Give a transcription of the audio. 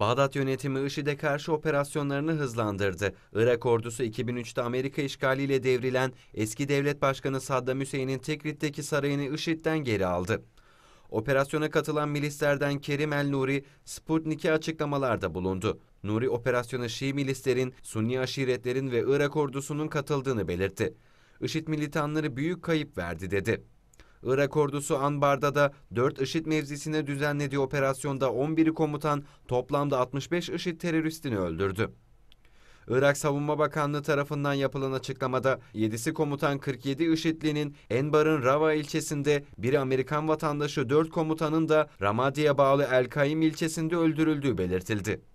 Bağdat yönetimi IŞİD'e karşı operasyonlarını hızlandırdı. Irak ordusu 2003'te Amerika işgaliyle devrilen eski devlet başkanı Saddam Hüseyin'in Tekrit'teki sarayını IŞİD'den geri aldı. Operasyona katılan milislerden Kerim El Nuri, Sputnik'e açıklamalarda bulundu. Nuri operasyona Şii milislerin, Sunni aşiretlerin ve Irak ordusunun katıldığını belirtti. IŞİD militanları büyük kayıp verdi dedi. Irak ordusu Anbar'da da 4 IŞİD mevzisine düzenlediği operasyonda 11 komutan toplamda 65 IŞİD teröristini öldürdü. Irak Savunma Bakanlığı tarafından yapılan açıklamada 7'si komutan 47 IŞİD'linin Enbar'ın Rava ilçesinde bir Amerikan vatandaşı 4 komutanın da Ramadi'ye bağlı El Kayim ilçesinde öldürüldüğü belirtildi.